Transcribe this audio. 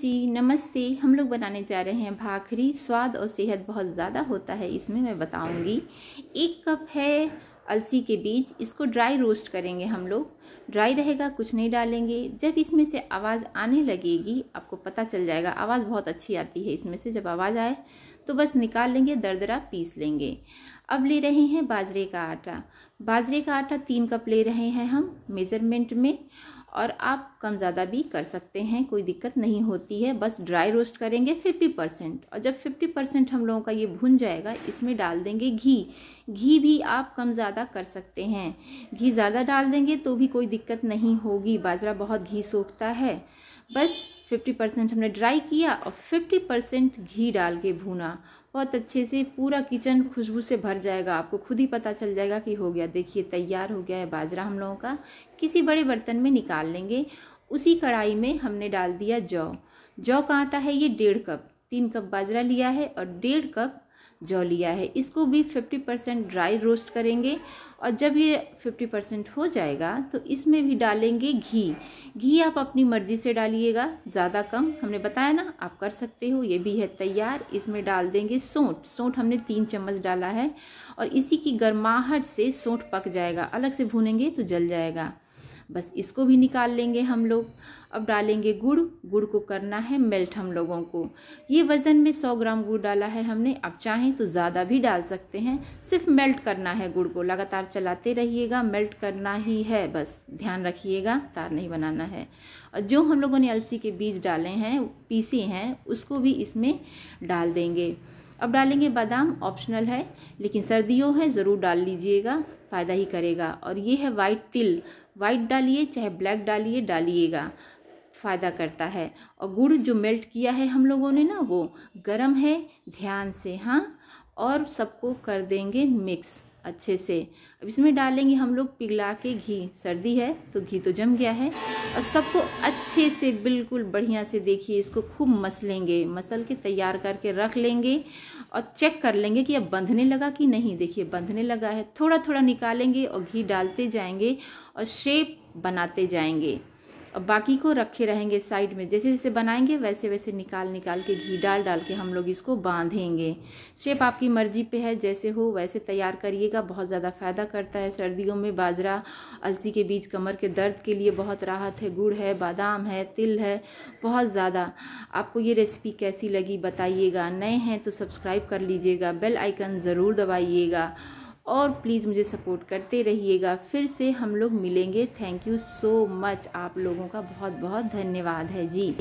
जी नमस्ते हम लोग बनाने जा रहे हैं भाखरी स्वाद और सेहत बहुत ज़्यादा होता है इसमें मैं बताऊंगी एक कप है अलसी के बीज इसको ड्राई रोस्ट करेंगे हम लोग ड्राई रहेगा कुछ नहीं डालेंगे जब इसमें से आवाज़ आने लगेगी आपको पता चल जाएगा आवाज़ बहुत अच्छी आती है इसमें से जब आवाज़ आए तो बस निकाल लेंगे दरदरा पीस लेंगे अब ले रहे हैं बाजरे का आटा बाजरे का आटा तीन कप ले रहे हैं हम मेज़रमेंट में और आप कम ज़्यादा भी कर सकते हैं कोई दिक्कत नहीं होती है बस ड्राई रोस्ट करेंगे फिफ्टी परसेंट और जब फिफ्टी परसेंट हम लोगों का ये भुन जाएगा इसमें डाल देंगे घी घी भी आप कम ज़्यादा कर सकते हैं घी ज़्यादा डाल देंगे तो भी कोई दिक्कत नहीं होगी बाजरा बहुत घी सोखता है बस फिफ्टी परसेंट हमने ड्राई किया और फिफ्टी परसेंट घी डाल के भूना बहुत अच्छे से पूरा किचन खुशबू से भर जाएगा आपको खुद ही पता चल जाएगा कि हो गया देखिए तैयार हो गया है बाजरा हम लोगों का किसी बड़े बर्तन में निकाल लेंगे उसी कढ़ाई में हमने डाल दिया जौ जौ का आटा है ये डेढ़ कप तीन कप बाजरा लिया है और डेढ़ कप जौ लिया है इसको भी 50 परसेंट ड्राई रोस्ट करेंगे और जब ये 50 परसेंट हो जाएगा तो इसमें भी डालेंगे घी घी आप अपनी मर्ज़ी से डालिएगा ज़्यादा कम हमने बताया ना आप कर सकते हो ये भी है तैयार इसमें डाल देंगे सोंठ सोंठ हमने तीन चम्मच डाला है और इसी की गर्माहट से सोंठ पक जाएगा अलग से भूनेंगे तो जल जाएगा बस इसको भी निकाल लेंगे हम लोग अब डालेंगे गुड़ गुड़ को करना है मेल्ट हम लोगों को ये वज़न में 100 ग्राम गुड़ डाला है हमने अब चाहें तो ज़्यादा भी डाल सकते हैं सिर्फ मेल्ट करना है गुड़ को लगातार चलाते रहिएगा मेल्ट करना ही है बस ध्यान रखिएगा तार नहीं बनाना है और जो हम लोगों ने अलसी के बीज डाले हैं पीसे हैं उसको भी इसमें डाल देंगे अब डालेंगे बादाम ऑप्शनल है लेकिन सर्दियों है ज़रूर डाल लीजिएगा फ़ायदा ही करेगा और ये है वाइट तिल वाइट डालिए चाहे ब्लैक डालिए डालिएगा फ़ायदा करता है और गुड़ जो मेल्ट किया है हम लोगों ने ना वो गर्म है ध्यान से हाँ और सबको कर देंगे मिक्स अच्छे से अब इसमें डालेंगे हम लोग पिघला के घी सर्दी है तो घी तो जम गया है और सबको अच्छे से बिल्कुल बढ़िया से देखिए इसको खूब मसलेंगे मसल के तैयार करके रख लेंगे और चेक कर लेंगे कि अब बंधने लगा कि नहीं देखिए बंधने लगा है थोड़ा थोड़ा निकालेंगे और घी डालते जाएंगे और शेप बनाते जाएंगे अब बाकी को रखे रहेंगे साइड में जैसे जैसे बनाएंगे वैसे वैसे निकाल निकाल के घी डाल डाल के हम लोग इसको बांधेंगे शेप आपकी मर्जी पे है जैसे हो वैसे तैयार करिएगा बहुत ज़्यादा फ़ायदा करता है सर्दियों में बाजरा अलसी के बीज कमर के दर्द के लिए बहुत राहत है गुड़ है बादाम है तिल है बहुत ज़्यादा आपको ये रेसिपी कैसी लगी बताइएगा नए हैं तो सब्सक्राइब कर लीजिएगा बेल आइकन ज़रूर दबाइएगा और प्लीज़ मुझे सपोर्ट करते रहिएगा फिर से हम लोग मिलेंगे थैंक यू सो मच आप लोगों का बहुत बहुत धन्यवाद है जी